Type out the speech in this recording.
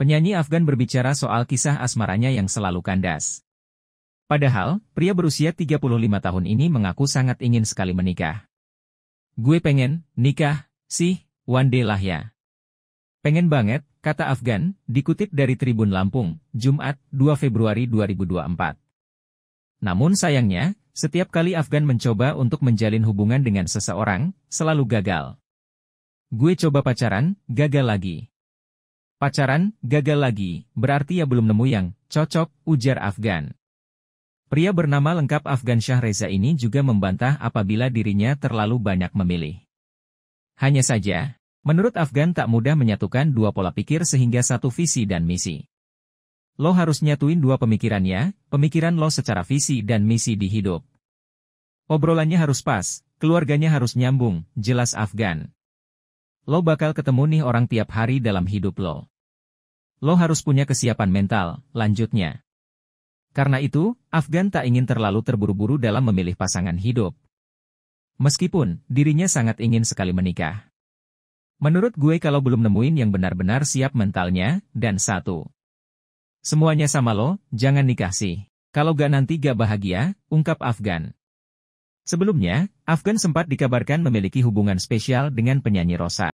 Penyanyi Afgan berbicara soal kisah asmaranya yang selalu kandas. Padahal, pria berusia 35 tahun ini mengaku sangat ingin sekali menikah. Gue pengen, nikah, sih, one day lah ya. Pengen banget, kata Afgan, dikutip dari Tribun Lampung, Jumat, 2 Februari 2024. Namun sayangnya, setiap kali Afgan mencoba untuk menjalin hubungan dengan seseorang, selalu gagal. Gue coba pacaran, gagal lagi. Pacaran, gagal lagi, berarti ya belum nemu yang cocok, ujar Afgan. Pria bernama lengkap Afgan Syah Reza ini juga membantah apabila dirinya terlalu banyak memilih. Hanya saja, menurut Afgan tak mudah menyatukan dua pola pikir sehingga satu visi dan misi. Lo harus nyatuin dua pemikirannya, pemikiran lo secara visi dan misi di hidup. Obrolannya harus pas, keluarganya harus nyambung, jelas Afgan. Lo bakal ketemu nih orang tiap hari dalam hidup lo. Lo harus punya kesiapan mental, lanjutnya. Karena itu, Afgan tak ingin terlalu terburu-buru dalam memilih pasangan hidup. Meskipun, dirinya sangat ingin sekali menikah. Menurut gue kalau belum nemuin yang benar-benar siap mentalnya, dan satu. Semuanya sama lo, jangan nikah sih. Kalau gak nanti gak bahagia, ungkap Afgan. Sebelumnya, Afgan sempat dikabarkan memiliki hubungan spesial dengan penyanyi Rosa.